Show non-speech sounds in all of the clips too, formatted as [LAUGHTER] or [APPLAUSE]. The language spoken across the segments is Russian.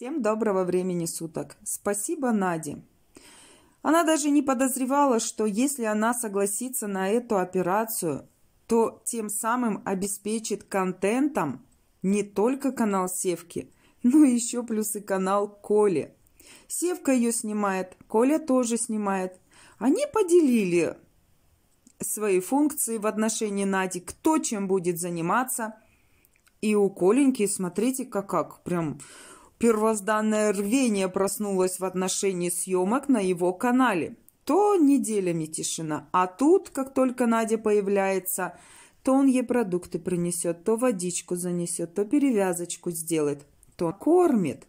Всем доброго времени суток. Спасибо Наде. Она даже не подозревала, что если она согласится на эту операцию, то тем самым обеспечит контентом не только канал Севки, но еще плюс и канал Коли. Севка ее снимает, Коля тоже снимает. Они поделили свои функции в отношении Нади, кто чем будет заниматься. И у Коленьки, смотрите, как, как прям первозданное рвение проснулось в отношении съемок на его канале. То неделями тишина, а тут, как только Надя появляется, то он ей продукты принесет, то водичку занесет, то перевязочку сделает, то кормит.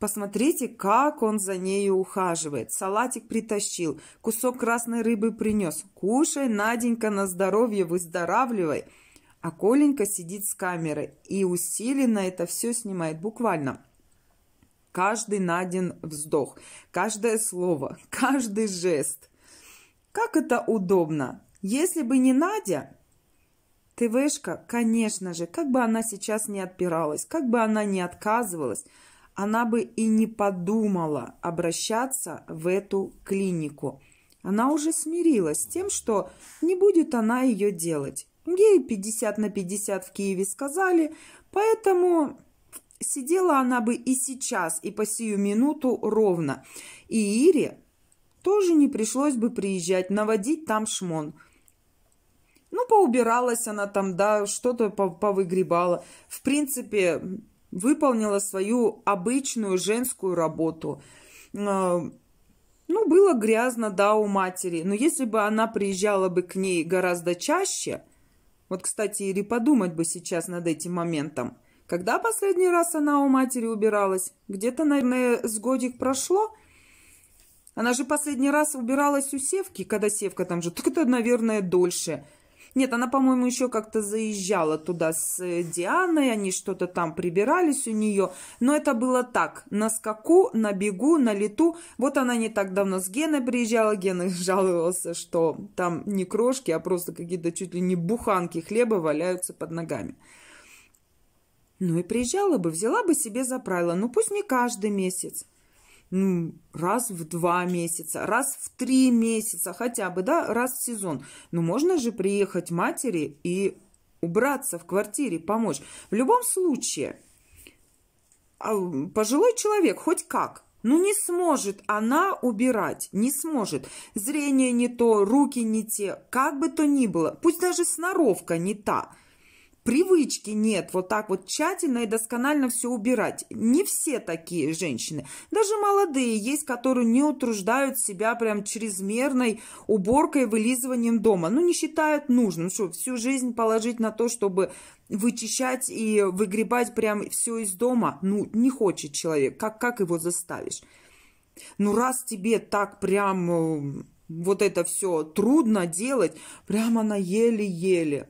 Посмотрите, как он за нею ухаживает. Салатик притащил, кусок красной рыбы принес. Кушай, Наденька, на здоровье, выздоравливай. А Коленька сидит с камерой и усиленно это все снимает буквально каждый Надин вздох, каждое слово, [LAUGHS] каждый жест. Как это удобно! Если бы не Надя, ТВшка, конечно же, как бы она сейчас не отпиралась, как бы она не отказывалась, она бы и не подумала обращаться в эту клинику. Она уже смирилась с тем, что не будет она ее делать. Ей 50 на 50 в Киеве сказали, поэтому сидела она бы и сейчас, и по сию минуту ровно. И Ире тоже не пришлось бы приезжать, наводить там шмон. Ну, поубиралась она там, да, что-то повыгребала. В принципе, выполнила свою обычную женскую работу. А, ну, было грязно, да, у матери. Но если бы она приезжала бы к ней гораздо чаще, вот, кстати, Ире подумать бы сейчас над этим моментом – когда последний раз она у матери убиралась? Где-то, наверное, с годик прошло. Она же последний раз убиралась у Севки, когда Севка там же. Так это, наверное, дольше. Нет, она, по-моему, еще как-то заезжала туда с э, Дианой, они что-то там прибирались у нее. Но это было так, на скаку, на бегу, на лету. Вот она не так давно с Геной приезжала, Гена [LAUGHS] жаловался, что там не крошки, а просто какие-то чуть ли не буханки хлеба валяются под ногами. Ну и приезжала бы, взяла бы себе за правило, ну пусть не каждый месяц, ну, раз в два месяца, раз в три месяца хотя бы, да, раз в сезон. Но ну, можно же приехать матери и убраться в квартире, помочь. В любом случае, а, пожилой человек хоть как, ну не сможет она убирать, не сможет. Зрение не то, руки не те, как бы то ни было. Пусть даже сноровка не та – привычки нет вот так вот тщательно и досконально все убирать. Не все такие женщины. Даже молодые есть, которые не утруждают себя прям чрезмерной уборкой, вылизыванием дома. Ну, не считают нужным, что всю жизнь положить на то, чтобы вычищать и выгребать прям все из дома. Ну, не хочет человек. Как, как его заставишь? Ну, раз тебе так прям э, вот это все трудно делать, прямо она еле-еле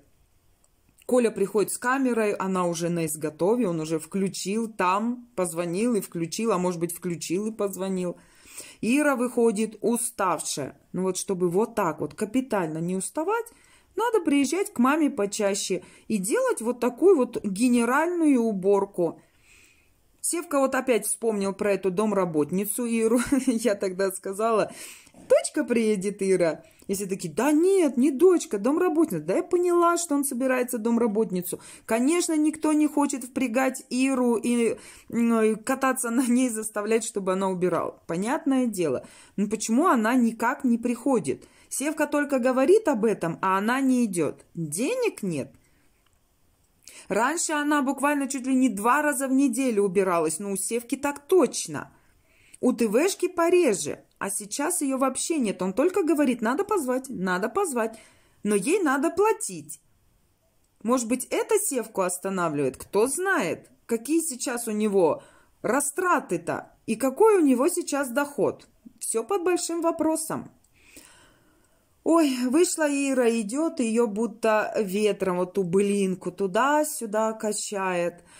Коля приходит с камерой, она уже на изготове, он уже включил там, позвонил и включил, а может быть включил и позвонил. Ира выходит уставшая. Ну вот чтобы вот так вот капитально не уставать, надо приезжать к маме почаще и делать вот такую вот генеральную уборку. Севка вот опять вспомнил про эту домработницу Иру. [LAUGHS] Я тогда сказала, «Дочка приедет, Ира!» И все такие, да нет, не дочка, домработница. Да я поняла, что он собирается домработницу. Конечно, никто не хочет впрягать Иру и, ну, и кататься на ней, заставлять, чтобы она убирала. Понятное дело. Но почему она никак не приходит? Севка только говорит об этом, а она не идет. Денег нет. Раньше она буквально чуть ли не два раза в неделю убиралась, но у Севки так точно. У ТВшки пореже – а сейчас ее вообще нет. Он только говорит, надо позвать, надо позвать. Но ей надо платить. Может быть, это Севку останавливает? Кто знает, какие сейчас у него растраты-то и какой у него сейчас доход? Все под большим вопросом. Ой, вышла Ира, идет, ее будто ветром вот ту былинку туда-сюда качает –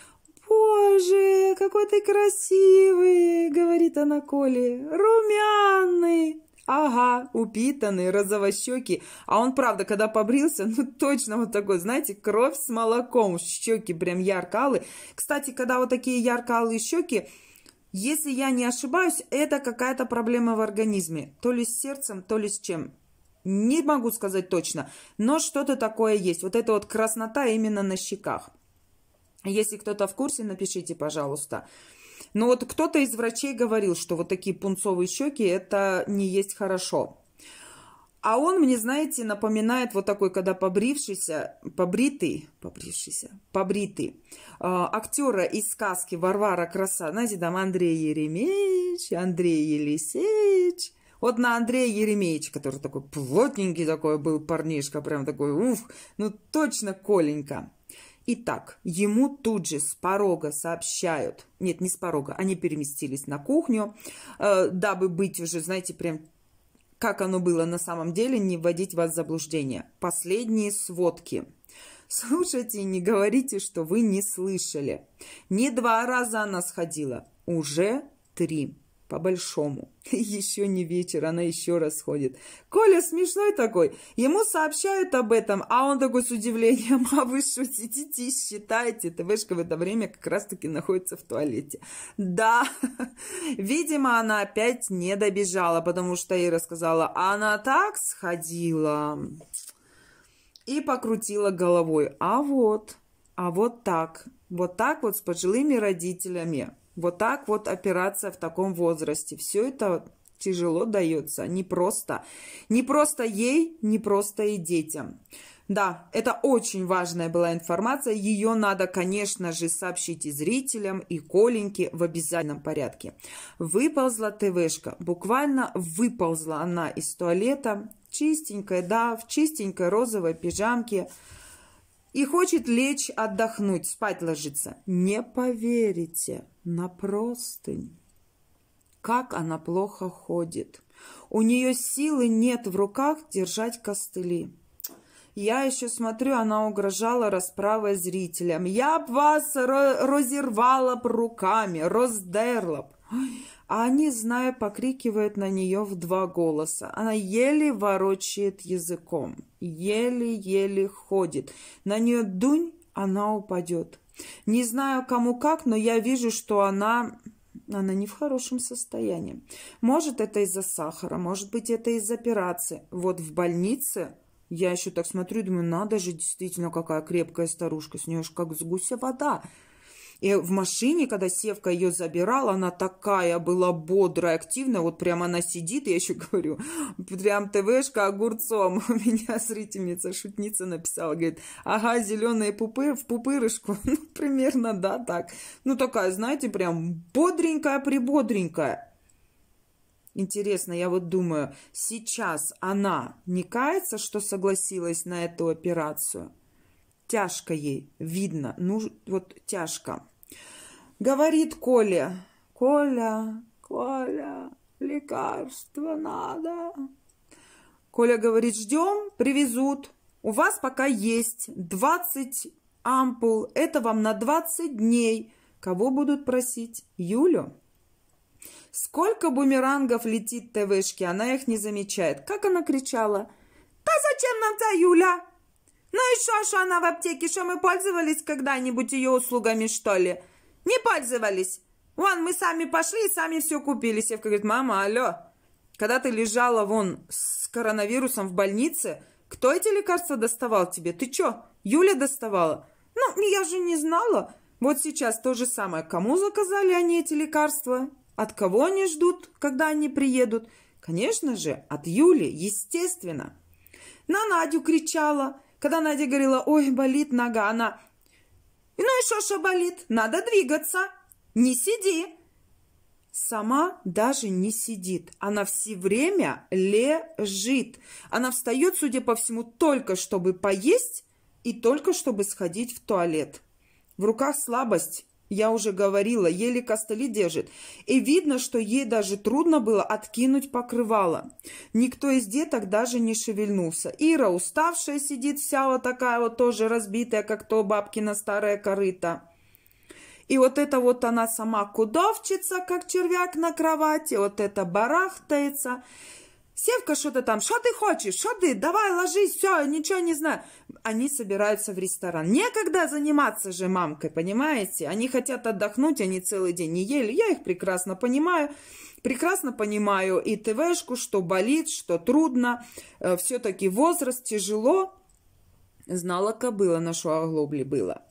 «Боже, какой ты красивый!» — говорит она Коле. «Румяный!» Ага, упитанный, розовощеки. А он, правда, когда побрился, ну, точно вот такой, знаете, кровь с молоком. Щеки прям яркалы. Кстати, когда вот такие ярко щеки, если я не ошибаюсь, это какая-то проблема в организме. То ли с сердцем, то ли с чем. Не могу сказать точно, но что-то такое есть. Вот эта вот краснота именно на щеках. Если кто-то в курсе, напишите, пожалуйста. Но вот кто-то из врачей говорил, что вот такие пунцовые щеки – это не есть хорошо. А он мне, знаете, напоминает вот такой, когда побрившийся, побритый, побрившийся, побритый, э, актера из сказки «Варвара краса». Знаете, там Андрей Еремеевич, Андрей Елисеевич. Вот на Андрея Еремеевича, который такой плотненький такой был парнишка, прям такой, ух, ну точно Коленька. Итак, ему тут же с порога сообщают, нет, не с порога, они переместились на кухню, э, дабы быть уже, знаете, прям как оно было на самом деле, не вводить вас в заблуждение. Последние сводки. Слушайте не говорите, что вы не слышали. Не два раза она сходила, уже три по-большому. [LAUGHS] Еще не вечер, она еще раз ходит. Коля смешной такой. Ему сообщают об этом, а он такой с удивлением. [LAUGHS] А вы шутите, считаете. ТВшка в это время как раз-таки находится в туалете. Да, [LAUGHS] видимо, она опять не добежала, потому что Ира сказала, она так сходила и покрутила головой. А вот, а вот так, вот так вот с пожилыми родителями. Вот так вот операция в таком возрасте. Все это тяжело дается, не просто. Не просто ей, не просто и детям. Да, это очень важная была информация. Ее надо, конечно же, сообщить и зрителям, и Коленьке в обязательном порядке. Выползла ТВшка. Буквально выползла она из туалета. Чистенькая, да, в чистенькой розовой пижамке и хочет лечь отдохнуть, спать ложиться. Не поверите на простынь. Как она плохо ходит. У нее силы нет в руках держать костыли. Я еще смотрю, она угрожала расправой зрителям. Я б вас разорвала б руками, роздерла б. Ой, а они, зная, покрикивают на нее в два голоса. Она еле ворочает языком, еле-еле ходит. На нее дунь, она упадет. Не знаю, кому как, но я вижу, что она она не в хорошем состоянии. Может, это из-за сахара, может быть, это из-за операции. Вот в больнице я еще так смотрю, думаю, надо же, действительно, какая крепкая старушка, с нее же как с гуся вода. И в машине, когда Севка ее забирала, она такая была бодрая, активная, вот прямо она сидит, я еще говорю, прям ТВшка огурцом. [LAUGHS] У меня зрительница, шутница написала, говорит, ага, зеленые пупы в пупырышку. [LAUGHS] Ну, примерно, да, так. Ну, такая, знаете, прям бодренькая-прибодренькая. Интересно, я вот думаю, сейчас она не кается, что согласилась на эту операцию – Тяжко ей, видно, ну вот тяжко. Говорит Коля, Коля, Коля, лекарство надо. Коля говорит, ждем, привезут. У вас пока есть 20 ампул, это вам на 20 дней. Кого будут просить? Юлю. Сколько бумерангов летит ТВшки, она их не замечает. Как она кричала? «Да зачем нам та Юля? Ну и что, что она в аптеке? Что мы пользовались когда-нибудь ее услугами, что ли? Не пользовались. Вон, мы сами пошли и сами все купили. Севка говорит, мама, алло, когда ты лежала вон с коронавирусом в больнице, кто эти лекарства доставал тебе? Ты чё, Юля доставала? Ну, я же не знала. Вот сейчас то же самое. Кому заказали они эти лекарства? От кого они ждут, когда они приедут? Конечно же, от Юли, естественно. На Надю кричала – когда Надя говорила, ой, болит нога, она... Ну и что шоша болит, надо двигаться, не сиди. Сама даже не сидит, она все время лежит. Она встает, судя по всему, только чтобы поесть и только чтобы сходить в туалет. В руках слабость, я уже говорила, еле костыли держит. И видно, что ей даже трудно было откинуть покрывало. Никто из деток даже не шевельнулся. Ира, уставшая, сидит вся вот такая вот тоже разбитая, как то бабкина старая корыта. И вот это вот она сама кудовчится, как червяк на кровати, вот это барахтается. Севка что-то там, что ты хочешь, что ты, давай ложись, все, ничего не знаю. Они собираются в ресторан. Некогда заниматься же мамкой, понимаете? Они хотят отдохнуть, они целый день не ели. Я их прекрасно понимаю. Прекрасно понимаю и ТВшку, что болит, что трудно. Э, Все-таки возраст тяжело. Знала кобыла, на что оглобли было.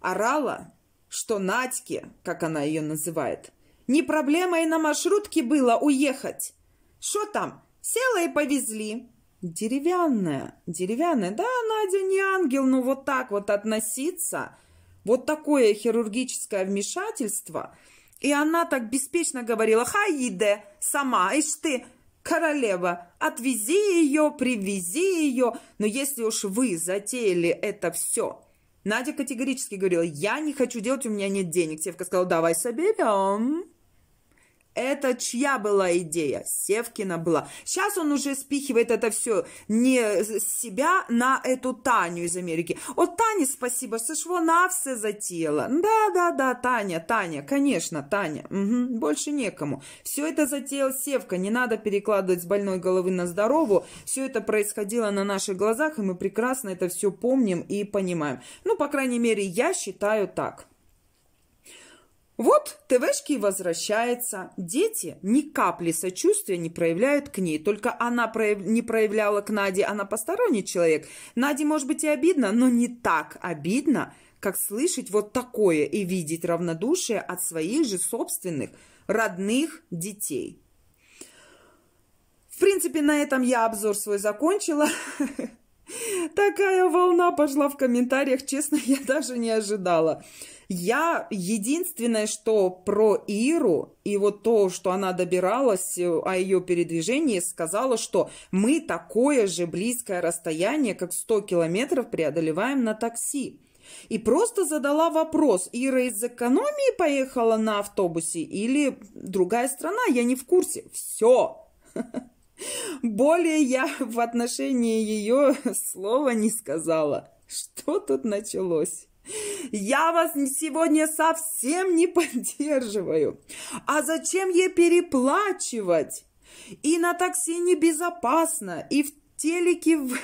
Орала, что Надьке, как она ее называет, не проблема и на маршрутке было уехать. Что там, Села и повезли. Деревянная, деревянная. Да, Надя не ангел, но вот так вот относиться, вот такое хирургическое вмешательство. И она так беспечно говорила, Хаиде, сама, ишь ты, королева, отвези ее, привези ее. Но если уж вы затеяли это все, Надя категорически говорила, я не хочу делать, у меня нет денег. Севка сказала, давай соберем. Это чья была идея? Севкина была. Сейчас он уже спихивает это все не себя на эту Таню из Америки. От Тане спасибо, что ж она все затеяла. Да-да-да, Таня, Таня, конечно, Таня. Угу, больше некому. Все это затеял Севка. Не надо перекладывать с больной головы на здоровую. Все это происходило на наших глазах, и мы прекрасно это все помним и понимаем. Ну, по крайней мере, я считаю так. Вот ТВшки возвращается. Дети ни капли сочувствия не проявляют к ней. Только она прояв... не проявляла к Наде, она посторонний человек. Наде, может быть, и обидно, но не так обидно, как слышать вот такое и видеть равнодушие от своих же собственных родных детей. В принципе, на этом я обзор свой закончила. [LAUGHS] Такая волна пошла в комментариях, честно, [LAUGHS] я даже не ожидала. Я единственное, что про Иру и вот то, что она добиралась э, о ее передвижении, сказала, что мы такое же близкое расстояние, как 100 километров преодолеваем на такси. И просто задала вопрос, Ира из экономии поехала на автобусе или другая страна, я не в курсе. Все. [LAUGHS] Более я в отношении ее [LAUGHS] слова не сказала. Что тут началось? Я вас сегодня совсем не поддерживаю. А зачем ей переплачивать? И на такси небезопасно, и в телеке в,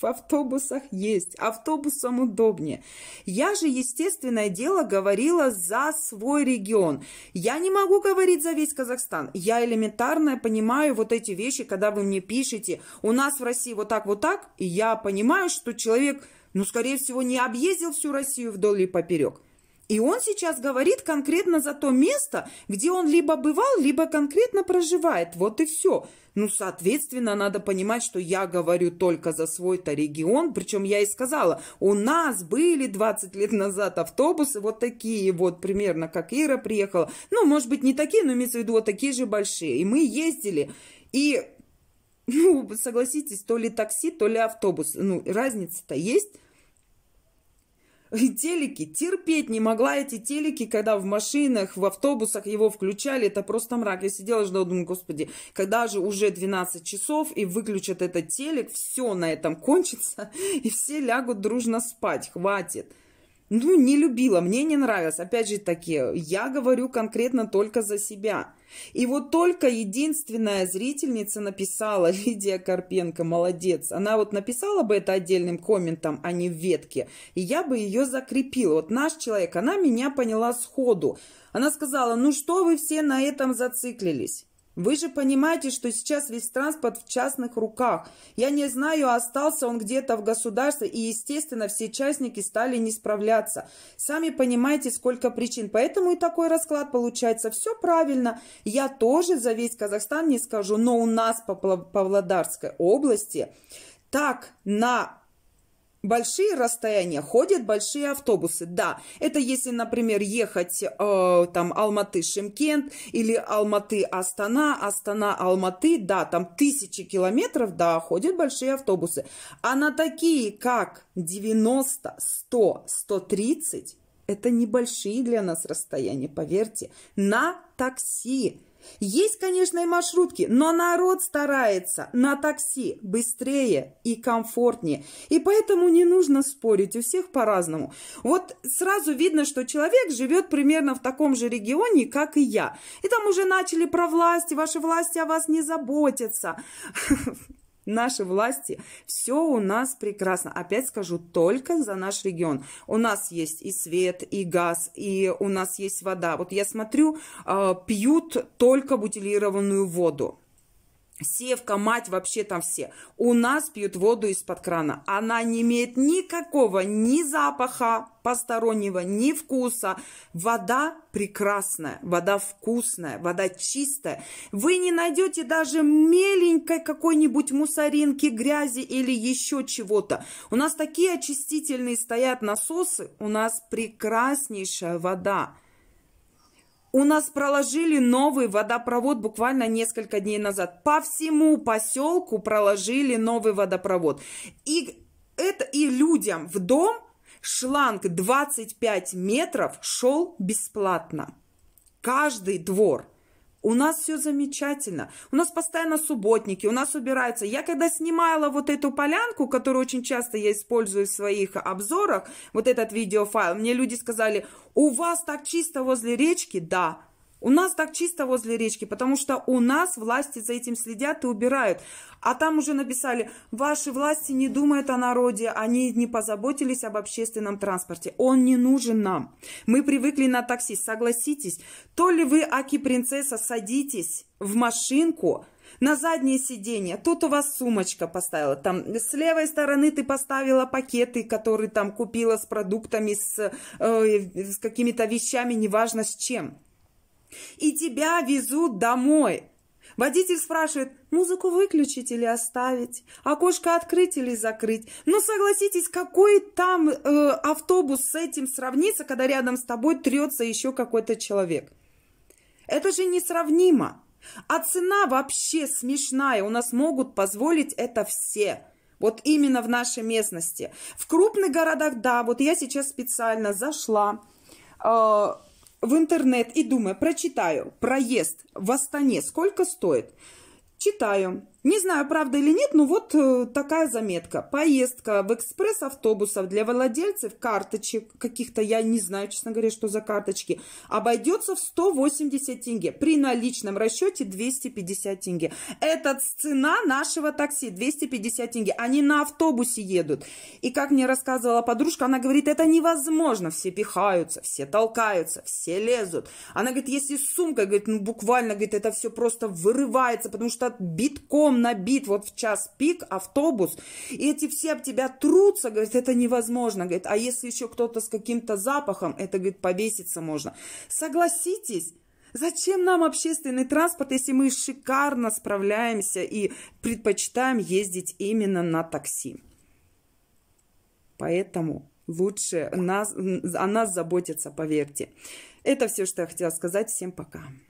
в автобусах есть, автобусом удобнее. Я же, естественное дело, говорила за свой регион. Я не могу говорить за весь Казахстан. Я элементарно понимаю вот эти вещи, когда вы мне пишете, у нас в России вот так, вот так, и я понимаю, что человек ну, скорее всего, не объездил всю Россию вдоль и поперек. И он сейчас говорит конкретно за то место, где он либо бывал, либо конкретно проживает. Вот и все. Ну, соответственно, надо понимать, что я говорю только за свой-то регион. Причем я и сказала, у нас были 20 лет назад автобусы вот такие вот, примерно, как Ира приехала. Ну, может быть, не такие, но имеется в виду вот такие же большие. И мы ездили. И, ну, согласитесь, то ли такси, то ли автобус. Ну, разница-то есть. И телеки. Терпеть не могла эти телеки, когда в машинах, в автобусах его включали. Это просто мрак. Я сидела, ждала, думаю, господи, когда же уже 12 часов и выключат этот телек, все на этом кончится, [LAUGHS] и все лягут дружно спать. Хватит. Ну, не любила, мне не нравилось. Опять же таки, я говорю конкретно только за себя. И вот только единственная зрительница написала, [LAUGHS] Лидия Карпенко, молодец. Она вот написала бы это отдельным комментом, а не в ветке. И я бы ее закрепила. Вот наш человек, она меня поняла сходу. Она сказала, ну что вы все на этом зациклились? Вы же понимаете, что сейчас весь транспорт в частных руках. Я не знаю, остался он где-то в государстве, и, естественно, все частники стали не справляться. Сами понимаете, сколько причин. Поэтому и такой расклад получается. Все правильно. Я тоже за весь Казахстан не скажу, но у нас по Павлодарской области так на большие расстояния ходят большие автобусы. Да, это если, например, ехать э, там Алматы-Шимкент или Алматы-Астана, Астана-Алматы, да, там тысячи километров, да, ходят большие автобусы. А на такие, как 90, 100, 130, это небольшие для нас расстояния, поверьте, на такси есть, конечно, и маршрутки, но народ старается на такси быстрее и комфортнее. И поэтому не нужно спорить, у всех по-разному. Вот сразу видно, что человек живет примерно в таком же регионе, как и я. И там уже начали про власть, ваши власти о вас не заботятся. [LAUGHS] наши власти. Все у нас прекрасно. Опять скажу, только за наш регион. У нас есть и свет, и газ, и у нас есть вода. Вот я смотрю, а, пьют только бутилированную воду. Севка, мать, вообще там все. У нас пьют воду из-под крана. Она не имеет никакого ни запаха постороннего, ни вкуса. Вода прекрасная, вода вкусная, вода чистая. Вы не найдете даже меленькой какой-нибудь мусоринки, грязи или еще чего-то. У нас такие очистительные стоят насосы, у нас прекраснейшая вода. У нас проложили новый водопровод буквально несколько дней назад. По всему поселку проложили новый водопровод. И это и людям в дом шланг 25 метров шел бесплатно. Каждый двор – у нас все замечательно. У нас постоянно субботники, у нас убираются. Я когда снимала вот эту полянку, которую очень часто я использую в своих обзорах, вот этот видеофайл, мне люди сказали, у вас так чисто возле речки? Да. У нас так чисто возле речки, потому что у нас власти за этим следят и убирают. А там уже написали, ваши власти не думают о народе, они не позаботились об общественном транспорте. Он не нужен нам. Мы привыкли на такси, согласитесь. То ли вы, Аки Принцесса, садитесь в машинку, на заднее сиденье, тут у вас сумочка поставила, там с левой стороны ты поставила пакеты, которые там купила с продуктами, с, э, с какими-то вещами, неважно с чем. И тебя везут домой. Водитель спрашивает, музыку выключить или оставить, окошко открыть или закрыть. Ну, согласитесь, какой там э, автобус с этим сравнится, когда рядом с тобой трется еще какой-то человек? Это же несравнимо. А цена вообще смешная. У нас могут позволить это все. Вот именно в нашей местности. В крупных городах, да, вот я сейчас специально зашла. Э, в интернет и думаю, прочитаю проезд в Астане сколько стоит. Читаю, не знаю, правда или нет, но вот э, такая заметка. Поездка в экспресс автобусов для владельцев карточек каких-то, я не знаю, честно говоря, что за карточки, обойдется в 180 тенге. При наличном расчете 250 тенге. Это цена нашего такси, 250 тенге. Они на автобусе едут. И как мне рассказывала подружка, она говорит, это невозможно. Все пихаются, все толкаются, все лезут. Она говорит, если сумка, говорит, ну буквально, говорит, это все просто вырывается, потому что биткоин битком набит вот в час пик автобус, и эти все об тебя трутся, говорит, это невозможно, говорит, а если еще кто-то с каким-то запахом, это, говорит, повеситься можно. Согласитесь, Зачем нам общественный транспорт, если мы шикарно справляемся и предпочитаем ездить именно на такси? Поэтому лучше нас, о нас заботятся, поверьте. Это все, что я хотела сказать. Всем пока.